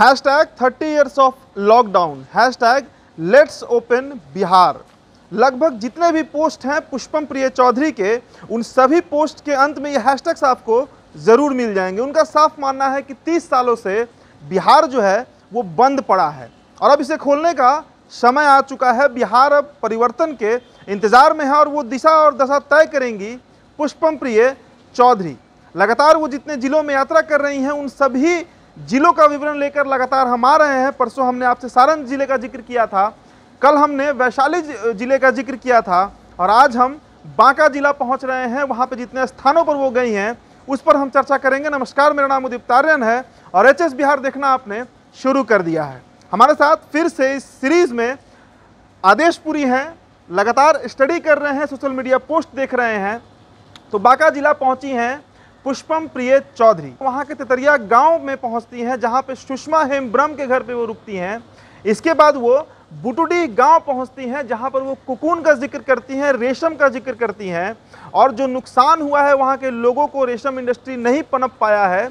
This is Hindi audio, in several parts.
Hash hashtag thirty years of lockdown hashtag let's open Bihar लगभग जितने भी पोस्ट हैं पुष्पम प्रिय चौधरी के उन सभी पोस्ट के अंत में ये टैग्स आपको ज़रूर मिल जाएंगे उनका साफ मानना है कि 30 सालों से बिहार जो है वो बंद पड़ा है और अब इसे खोलने का समय आ चुका है बिहार अब परिवर्तन के इंतज़ार में है और वो दिशा और दशा तय करेंगी पुष्पम प्रिय चौधरी लगातार वो जितने ज़िलों में यात्रा कर रही हैं उन सभी जिलों का विवरण लेकर लगातार हम आ रहे हैं परसों हमने आपसे सारण जिले का जिक्र किया था कल हमने वैशाली जिले का जिक्र किया था और आज हम बांका जिला पहुंच रहे हैं वहां पर जितने स्थानों पर वो गई हैं उस पर हम चर्चा करेंगे नमस्कार मेरा नाम उदीप तार्यन है और एच बिहार देखना आपने शुरू कर दिया है हमारे साथ फिर से इस सीरीज़ में आदेशपुरी हैं लगातार स्टडी कर रहे हैं सोशल मीडिया पोस्ट देख रहे हैं तो बांका जिला पहुंची हैं पुष्पम प्रिय चौधरी वहाँ के तितरिया गांव में पहुँचती हैं जहाँ पे सुषमा हेम्ब्रम के घर पे वो रुकती हैं इसके बाद वो बुटुडी गांव पहुंचती हैं जहाँ पर वो कुकून का जिक्र करती हैं रेशम का जिक्र करती हैं और जो नुकसान हुआ है वहाँ के लोगों को रेशम इंडस्ट्री नहीं पनप पाया है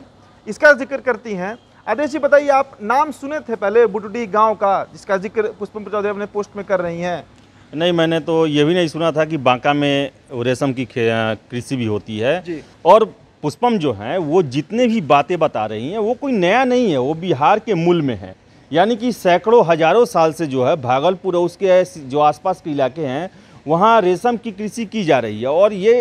इसका जिक्र करती हैं आदेश जी बताइए आप नाम सुने थे पहले बुटुडी गाँव का जिसका जिक्र पुष्पम चौधरी अपने पोस्ट में कर रही हैं नहीं मैंने तो ये भी नहीं सुना था कि बांका में रेशम की कृषि भी होती है और पुष्पम जो हैं वो जितने भी बातें बता रही हैं वो कोई नया नहीं है वो बिहार के मूल में है यानी कि सैकड़ों हज़ारों साल से जो है भागलपुर और उसके जो आसपास के इलाके हैं वहाँ रेशम की कृषि की जा रही है और ये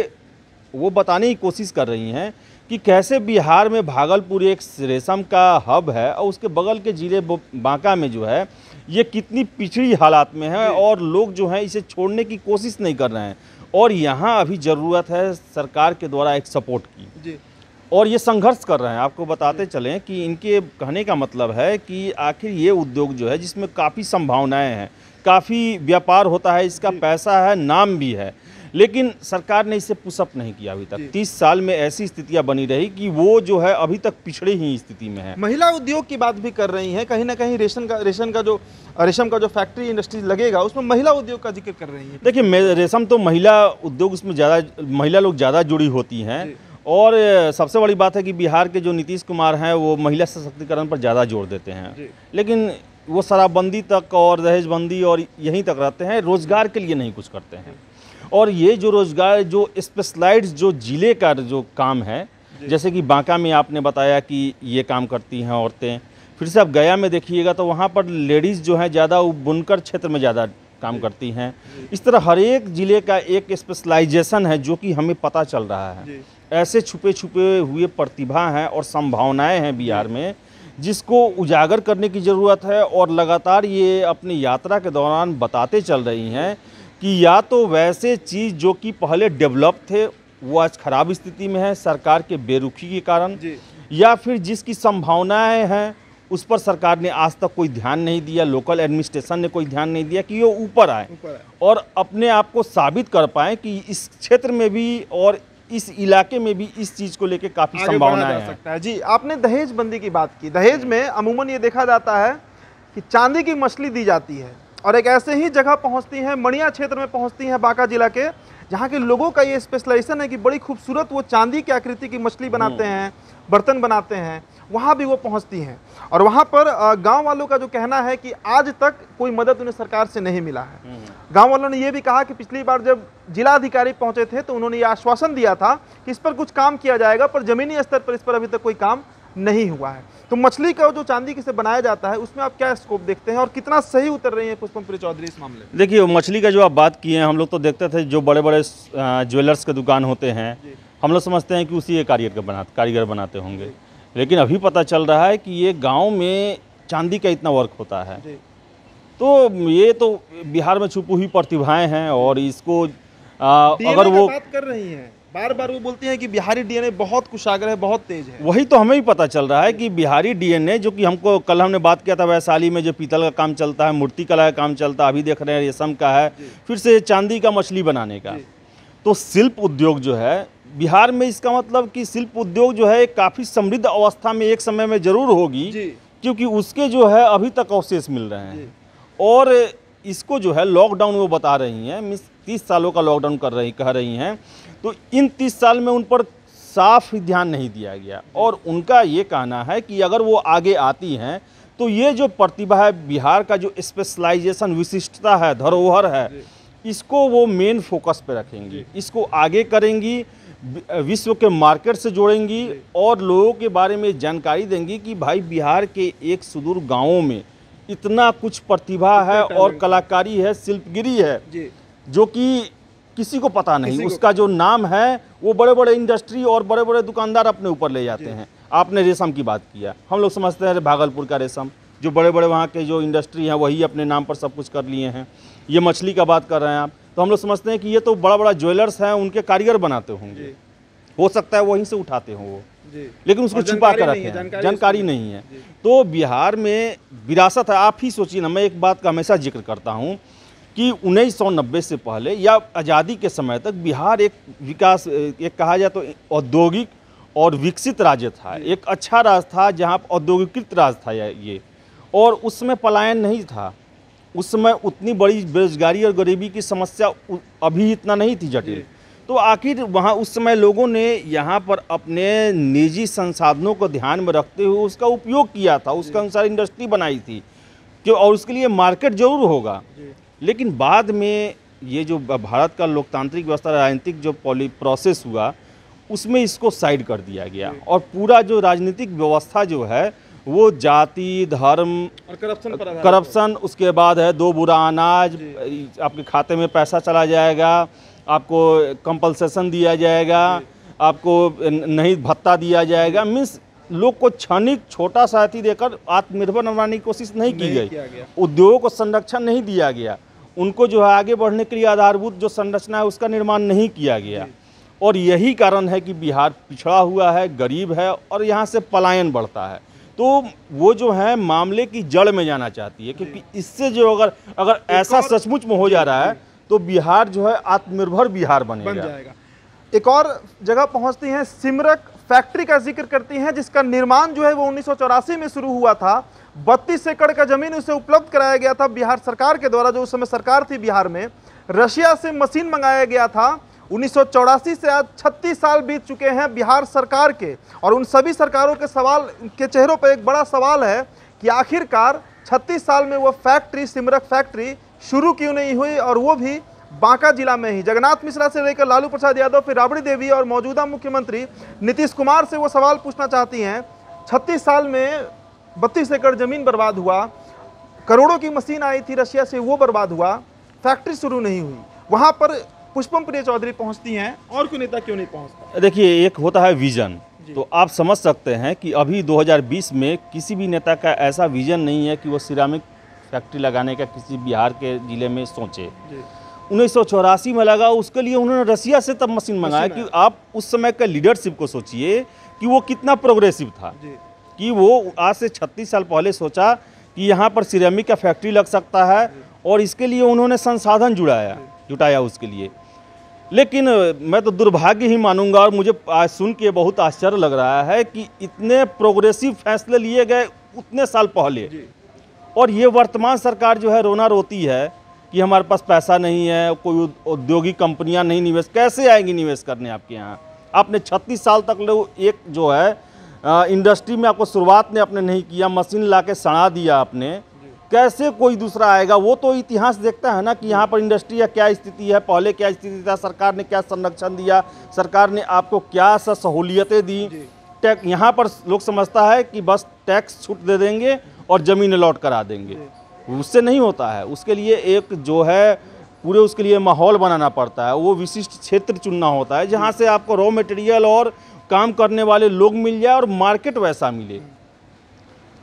वो बताने की कोशिश कर रही हैं कि कैसे बिहार में भागलपुर एक रेशम का हब है और उसके बगल के ज़िले बांका में जो है ये कितनी पिछड़ी हालात में है और लोग जो हैं इसे छोड़ने की कोशिश नहीं कर रहे हैं और यहाँ अभी ज़रूरत है सरकार के द्वारा एक सपोर्ट की जी और ये संघर्ष कर रहे हैं आपको बताते चलें कि इनके कहने का मतलब है कि आखिर ये उद्योग जो है जिसमें काफ़ी संभावनाएं हैं काफ़ी व्यापार होता है इसका पैसा है नाम भी है लेकिन सरकार ने इसे पुशअप नहीं किया अभी तक तीस साल में ऐसी स्थितियां बनी रही कि वो जो है अभी तक पिछड़े ही स्थिति में है महिला उद्योग की बात भी कर रही है कहीं ना कहीं रेशन का रेशन का जो रेशम का जो फैक्ट्री इंडस्ट्री लगेगा उसमें महिला उद्योग का जिक्र कर रही है देखिए रेशम तो महिला उद्योग उसमें ज़्यादा महिला लोग ज़्यादा जुड़ी होती है और सबसे बड़ी बात है कि बिहार के जो नीतीश कुमार हैं वो महिला सशक्तिकरण पर ज़्यादा जोर देते हैं लेकिन वो शराबबंदी तक और दहेजबंदी और यहीं तक रहते हैं रोज़गार के लिए नहीं कुछ करते हैं और ये जो रोज़गार जो स्पेशलाइज जो ज़िले का जो काम है जैसे कि बांका में आपने बताया कि ये काम करती हैं औरतें फिर से आप गया में देखिएगा तो वहाँ पर लेडीज़ जो हैं ज़्यादा बुनकर क्षेत्र में ज़्यादा काम करती हैं इस तरह हर एक ज़िले का एक स्पेशलाइजेशन है जो कि हमें पता चल रहा है ऐसे छुपे छुपे हुए प्रतिभा हैं और संभावनाएं हैं बिहार में जिसको उजागर करने की ज़रूरत है और लगातार ये अपनी यात्रा के दौरान बताते चल रही हैं कि या तो वैसे चीज़ जो कि पहले डेवलप थे वो आज खराब स्थिति में है सरकार के बेरुखी के कारण या फिर जिसकी संभावनाएं हैं उस पर सरकार ने आज तक कोई ध्यान नहीं दिया लोकल एडमिनिस्ट्रेशन ने कोई ध्यान नहीं दिया कि वो ऊपर आए और अपने आप को साबित कर पाए कि इस क्षेत्र में भी और इस इलाके में भी इस चीज़ को लेकर काफ़ी संभावना है सकता है जी आपने दहेज बंदी की बात की दहेज में अमूमन ये देखा जाता है कि चांदी की मछली दी जाती है और एक ऐसे ही जगह पहुंचती हैं मणिया क्षेत्र में पहुंचती हैं बांका जिला के जहाँ के लोगों का ये स्पेशलाइजेशन है कि बड़ी खूबसूरत वो चांदी की आकृति की मछली बनाते हम्म। हैं बर्तन बनाते हैं वहाँ भी वो पहुँचती हैं और वहाँ पर गांव वालों का जो कहना है कि आज तक कोई मदद उन्हें सरकार से नहीं मिला है हम्म। गांव वालों ने ये भी कहा कि पिछली बार जब जिला अधिकारी पहुँचे थे तो उन्होंने ये आश्वासन दिया था कि इस पर कुछ काम किया जाएगा पर ज़मीनी स्तर पर इस पर अभी तक कोई काम नहीं हुआ है तो मछली का जो चांदी किसे बनाया जाता है उसमें आप क्या स्कोप देखते हैं और कितना सही उतर रही है पुष्पम प्रिय चौधरी इस मामले में देखिए मछली का जो आप बात किए हैं हम लोग तो देखते थे जो बड़े बड़े ज्वेलर्स के दुकान होते हैं हम लोग समझते हैं कि उसी ये कारीगर बना कारीगर बनाते होंगे लेकिन अभी पता चल रहा है कि ये गाँव में चांदी का इतना वर्क होता है तो ये तो बिहार में छुपी हुई प्रतिभाएँ हैं और इसको आ, अगर वो बात कर रही हैं बार बार वो बोलते हैं कि बिहारी डीएनए बहुत कुशाग्र है बहुत तेज है वही तो हमें भी पता चल रहा है कि बिहारी डीएनए जो कि हमको कल हमने बात किया था वैशाली में जो पीतल का काम चलता है मूर्ति कला का काम चलता है अभी देख रहे हैं रेशम का है फिर से चांदी का मछली बनाने का तो शिल्प उद्योग जो है बिहार में इसका मतलब कि शिल्प उद्योग जो है काफ़ी समृद्ध अवस्था में एक समय में ज़रूर होगी क्योंकि उसके जो है अभी तक अवशेष मिल रहे हैं और इसको जो है लॉकडाउन वो बता रही हैं मीस तीस सालों का लॉकडाउन कर रही कह रही हैं तो इन तीस साल में उन पर साफ ध्यान नहीं दिया गया और उनका ये कहना है कि अगर वो आगे आती हैं तो ये जो प्रतिभा है बिहार का जो स्पेशलाइजेशन विशिष्टता है धरोहर है इसको वो मेन फोकस पे रखेंगी इसको आगे करेंगी विश्व के मार्केट से जोड़ेंगी और लोगों के बारे में जानकारी देंगी कि भाई बिहार के एक सुदूर गांवों में इतना कुछ प्रतिभा है और कलाकारी है शिल्पगिरी है जो कि किसी को पता नहीं उसका जो नाम है वो बड़े बड़े इंडस्ट्री और बड़े बड़े दुकानदार अपने ऊपर ले जाते हैं आपने रेशम की बात किया हम लोग समझते हैं भागलपुर का रेशम जो बड़े बड़े वहाँ के जो इंडस्ट्री हैं वही अपने नाम पर सब कुछ कर लिए हैं ये मछली का बात कर रहे हैं आप तो हम लोग समझते हैं कि ये तो बड़ा बड़ा ज्वेलर्स हैं उनके कारीगर बनाते होंगे हो सकता है वहीं से उठाते हों वो लेकिन उसको छुपा कर रखे हैं जानकारी नहीं है तो बिहार में विरासत है आप ही सोचिए ना मैं एक बात का हमेशा जिक्र करता हूँ कि 1990 से पहले या आज़ादी के समय तक बिहार एक विकास एक कहा जाए तो औद्योगिक और विकसित राज्य था एक अच्छा राज्य था जहाँ औद्योगिकृत राज्य था ये और उस समय पलायन नहीं था उस समय उतनी बड़ी बेरोजगारी और गरीबी की समस्या अभी इतना नहीं थी जटिल तो आखिर वहाँ उस समय लोगों ने यहाँ पर अपने निजी संसाधनों को ध्यान में रखते हुए उसका उपयोग किया था उसके अनुसार इंडस्ट्री बनाई थी क्यों और उसके लिए मार्केट जरूर होगा लेकिन बाद में ये जो भारत का लोकतांत्रिक व्यवस्था राजनीतिक जो पॉली प्रोसेस हुआ उसमें इसको साइड कर दिया गया और पूरा जो राजनीतिक व्यवस्था जो है वो जाति धर्म करप्शन करप्शन उसके बाद है दो बुरा अनाज आपके खाते में पैसा चला जाएगा आपको कंपलसेशन दिया जाएगा आपको नहीं भत्ता दिया जाएगा मीन्स लोग को क्षणिक छोटा सा देकर आत्मनिर्भर बनाने की कोशिश नहीं की गई उद्योगों को संरक्षण नहीं दिया गया उनको जो है आगे बढ़ने के लिए आधारभूत जो संरचना है उसका निर्माण नहीं किया गया और यही कारण है कि बिहार पिछड़ा हुआ है गरीब है और यहाँ से पलायन बढ़ता है तो वो जो है मामले की जड़ में जाना चाहती है क्योंकि इससे जो अगर अगर ऐसा सचमुच में हो जा रहा है तो बिहार जो है आत्मनिर्भर बिहार बनेगा बन जाएगा एक और जगह पहुंचती हैं सिमरक फैक्ट्री का जिक्र करती हैं जिसका निर्माण जो है वो उन्नीस में शुरू हुआ था बत्तीस एकड़ का जमीन उसे उपलब्ध कराया गया था बिहार सरकार के द्वारा जो उस समय सरकार थी बिहार में रशिया से मशीन मंगाया गया था उन्नीस से आज छत्तीस साल बीत चुके हैं बिहार सरकार के और उन सभी सरकारों के सवाल के चेहरों पर एक बड़ा सवाल है कि आखिरकार 36 साल में वह फैक्ट्री सिमरक फैक्ट्री शुरू क्यों नहीं हुई और वो भी बांका जिला में ही जगन्नाथ मिश्रा से लेकर लालू प्रसाद यादव फिर राबड़ी देवी और मौजूदा मुख्यमंत्री नीतीश कुमार से वो सवाल पूछना चाहती हैं छत्तीस साल में बत्तीस एकड़ ज़मीन बर्बाद हुआ करोड़ों की मशीन आई थी रशिया से वो बर्बाद हुआ फैक्ट्री शुरू नहीं हुई वहाँ पर पुष्पम प्रिय चौधरी पहुँचती हैं और क्यों नेता क्यों नहीं पहुँचता देखिए एक होता है विजन तो आप समझ सकते हैं कि अभी 2020 में किसी भी नेता का ऐसा विजन नहीं है कि वो सिरामिक फैक्ट्री लगाने का किसी बिहार के ज़िले में सोचे उन्नीस में लगा उसके लिए उन्होंने रसिया से तब मशीन मंगाया कि आप उस समय के लीडरशिप को सोचिए कि वो कितना प्रोग्रेसिव था कि वो आज से 36 साल पहले सोचा कि यहाँ पर सिरेमिक का फैक्ट्री लग सकता है और इसके लिए उन्होंने संसाधन जुड़ाया जुटाया उसके लिए लेकिन मैं तो दुर्भाग्य ही मानूंगा और मुझे आज सुन के बहुत आश्चर्य लग रहा है कि इतने प्रोग्रेसिव फैसले लिए गए उतने साल पहले और ये वर्तमान सरकार जो है रोना रोती है कि हमारे पास पैसा नहीं है कोई औद्योगिक कंपनियां नहीं निवेश कैसे आएंगी निवेश करने आपके यहाँ आपने 36 साल तक लोग एक जो है इंडस्ट्री में आपको शुरुआत ने आपने नहीं किया मशीन ला के सड़ा दिया आपने कैसे कोई दूसरा आएगा वो तो इतिहास देखता है ना कि यहाँ पर इंडस्ट्री या क्या स्थिति है पहले क्या स्थिति था सरकार ने क्या संरक्षण दिया सरकार ने आपको क्या सा सहूलियतें दी टैक्स यहाँ पर लोग समझता है कि बस टैक्स छूट दे देंगे और ज़मीन अलॉट करा देंगे उससे नहीं होता है उसके लिए एक जो है पूरे उसके लिए माहौल बनाना पड़ता है वो विशिष्ट क्षेत्र चुनना होता है जहाँ से आपको रॉ मटेरियल और काम करने वाले लोग मिल जाए और मार्केट वैसा मिले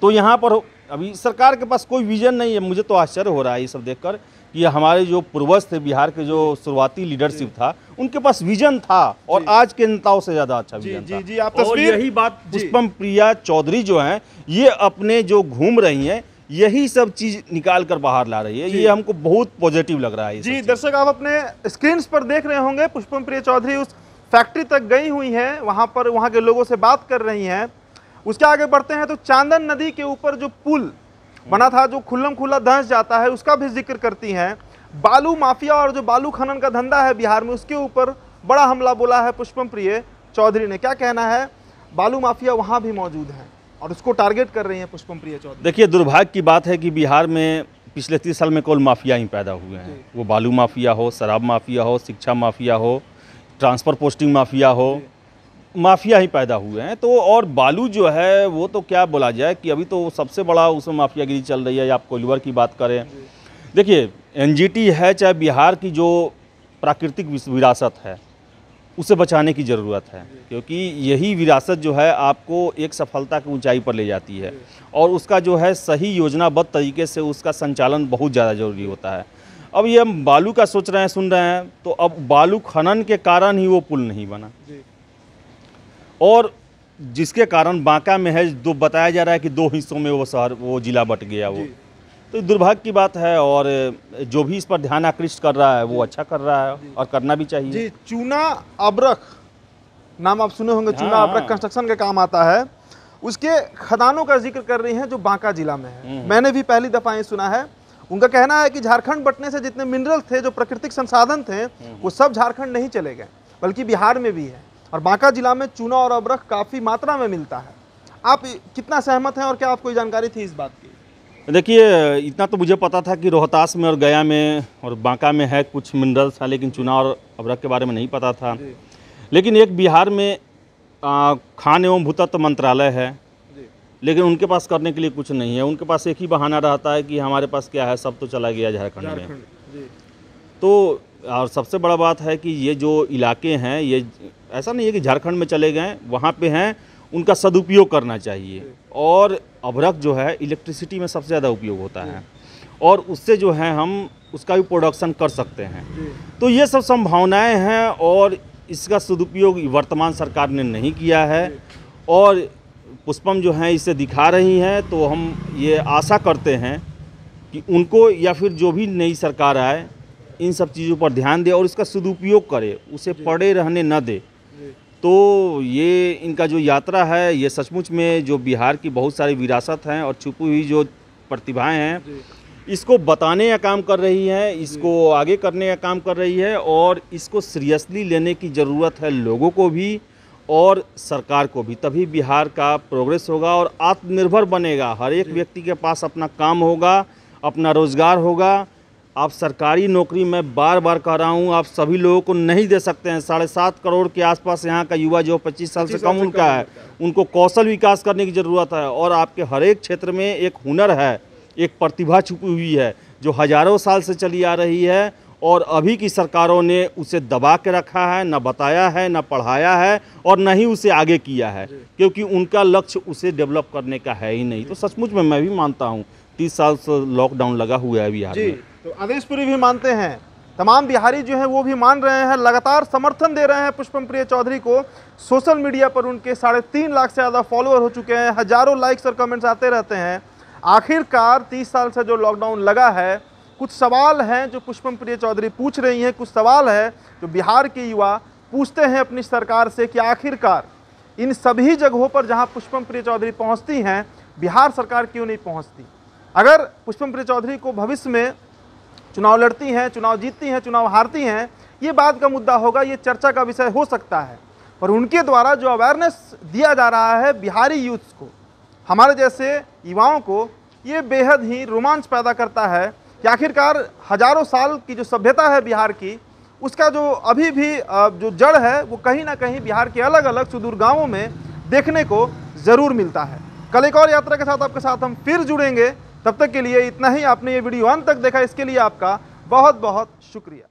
तो यहाँ पर अभी सरकार के पास कोई विजन नहीं है मुझे तो आश्चर्य हो रहा है ये सब देखकर कि हमारे जो पूर्वज थे बिहार के जो शुरुआती लीडरशिप था उनके पास विजन था और आज के नेताओं से ज्यादा अच्छा विजन जी, था जी, आप और यही बात पुष्पम प्रिया चौधरी जो हैं ये अपने जो घूम रही हैं यही सब चीज निकाल कर बाहर ला रही है ये हमको बहुत पॉजिटिव लग रहा है जी दर्शक आप अपने स्क्रीन पर देख रहे होंगे पुष्पम प्रिया चौधरी उस फैक्ट्री तक गई हुई हैं वहाँ पर वहाँ के लोगों से बात कर रही हैं उसके आगे बढ़ते हैं तो चांदन नदी के ऊपर जो पुल बना था जो खुल्लम खुला धंस जाता है उसका भी जिक्र करती हैं बालू माफिया और जो बालू खनन का धंधा है बिहार में उसके ऊपर बड़ा हमला बोला है पुष्पम प्रिय चौधरी ने क्या कहना है बालू माफिया वहाँ भी मौजूद है और उसको टारगेट कर रही हैं पुष्पम प्रिय चौधरी देखिए दुर्भाग्य की बात है कि बिहार में पिछले तीस साल में कौन माफिया ही पैदा हुए हैं वो बालू माफिया हो शराब माफिया हो शिक्षा माफिया हो ट्रांसफ़र पोस्टिंग माफिया हो माफिया ही पैदा हुए हैं तो और बालू जो है वो तो क्या बोला जाए कि अभी तो सबसे बड़ा उसमें माफियागिरी चल रही है या आप कोलवर की बात करें देखिए एनजीटी है चाहे बिहार की जो प्राकृतिक विरासत है उसे बचाने की ज़रूरत है क्योंकि यही विरासत जो है आपको एक सफलता की ऊंचाई पर ले जाती है और उसका जो है सही योजनाबद्ध तरीके से उसका संचालन बहुत ज़्यादा ज़रूरी होता है अब ये हम बालू का सोच रहे हैं सुन रहे हैं तो अब बालू खनन के कारण ही वो पुल नहीं बना और जिसके कारण बांका में है दो बताया जा रहा है कि दो हिस्सों में वो शहर वो ज़िला बट गया वो तो दुर्भाग्य की बात है और जो भी इस पर ध्यान आकृष्ट कर रहा है वो अच्छा कर रहा है और करना भी चाहिए जी चूना अबरख नाम आप सुने होंगे चूना अबरख हाँ। कंस्ट्रक्शन का काम आता है उसके खदानों का जिक्र कर रही हैं जो बांका जिला में है हम्म। मैंने भी पहली दफ़ा ये सुना है उनका कहना है कि झारखंड बटने से जितने मिनरल थे जो प्राकृतिक संसाधन थे हम्म, हम्म। वो सब झारखंड नहीं चले गए बल्कि बिहार में भी है और बांका जिला में चूना और अबरख काफ़ी मात्रा में मिलता है आप कितना सहमत हैं और क्या आपको जानकारी थी इस बात की देखिए इतना तो मुझे पता था कि रोहतास में और गया में और बांका में है कुछ मिनरल्स था लेकिन चुनाव और अवरख के बारे में नहीं पता था लेकिन एक बिहार में खान एवं भूतत्व मंत्रालय है लेकिन उनके पास करने के लिए कुछ नहीं है उनके पास एक ही बहाना रहता है कि हमारे पास क्या है सब तो चला गया झारखंड में तो और सबसे बड़ा बात है कि ये जो इलाके हैं ये ऐसा नहीं है कि झारखंड में चले गए वहाँ पे हैं उनका सदुपयोग करना चाहिए और अभरक जो है इलेक्ट्रिसिटी में सबसे ज़्यादा उपयोग होता है और उससे जो है हम उसका भी प्रोडक्शन कर सकते हैं तो ये सब संभावनाएं हैं और इसका सदुपयोग वर्तमान सरकार ने नहीं किया है और पुष्पम जो हैं इसे दिखा रही हैं तो हम ये आशा करते हैं कि उनको या फिर जो भी नई सरकार आए इन सब चीज़ों पर ध्यान दे और इसका सदुपयोग करे उसे पड़े रहने न दे तो ये इनका जो यात्रा है ये सचमुच में जो बिहार की बहुत सारी विरासत हैं और छुपी हुई जो प्रतिभाएं हैं इसको बताने का काम कर रही हैं इसको आगे करने का काम कर रही है और इसको सीरियसली लेने की ज़रूरत है लोगों को भी और सरकार को भी तभी बिहार का प्रोग्रेस होगा और आत्मनिर्भर बनेगा हर एक व्यक्ति के पास अपना काम होगा अपना रोज़गार होगा आप सरकारी नौकरी मैं बार बार कह रहा हूँ आप सभी लोगों को नहीं दे सकते हैं साढ़े सात करोड़ के आसपास यहाँ का युवा जो पच्चीस साल से कम उनका है उनको कौशल विकास करने की ज़रूरत है और आपके हर एक क्षेत्र में एक हुनर है एक प्रतिभा छुपी हुई है जो हज़ारों साल से चली आ रही है और अभी की सरकारों ने उसे दबा के रखा है ना बताया है ना पढ़ाया है और न ही उसे आगे किया है क्योंकि उनका लक्ष्य उसे डेवलप करने का है ही नहीं तो सचमुच में मैं भी मानता हूँ तीस साल से लॉकडाउन लगा हुआ है बिहार में तो आदेशपुरी भी मानते हैं तमाम बिहारी जो हैं वो भी मान रहे हैं लगातार समर्थन दे रहे हैं पुष्पम प्रिय चौधरी को सोशल मीडिया पर उनके साढ़े तीन लाख से ज़्यादा फॉलोअर हो चुके हैं हज़ारों लाइक्स और कमेंट्स आते रहते हैं आखिरकार तीस साल से जो लॉकडाउन लगा है कुछ सवाल हैं जो पुष्पम प्रिय चौधरी पूछ रही हैं कुछ सवाल है जो बिहार के युवा पूछते हैं अपनी सरकार से कि आखिरकार इन सभी जगहों पर जहां पुष्पम प्रिय चौधरी पहुंचती हैं बिहार सरकार क्यों नहीं पहुंचती अगर पुष्पम प्रिय चौधरी को भविष्य में चुनाव लड़ती हैं चुनाव जीतती हैं चुनाव हारती हैं ये बात का मुद्दा होगा ये चर्चा का विषय हो सकता है पर उनके द्वारा जो अवेयरनेस दिया जा रहा है बिहारी यूथ्स को हमारे जैसे युवाओं को ये बेहद ही रोमांच पैदा करता है कि आखिरकार हजारों साल की जो सभ्यता है बिहार की उसका जो अभी भी जो जड़ है वो कहीं ना कहीं बिहार के अलग अलग सुदूर गाँवों में देखने को ज़रूर मिलता है कल एक और यात्रा के साथ आपके साथ हम फिर जुड़ेंगे तब तक के लिए इतना ही आपने ये वीडियो अंत तक देखा इसके लिए आपका बहुत बहुत शुक्रिया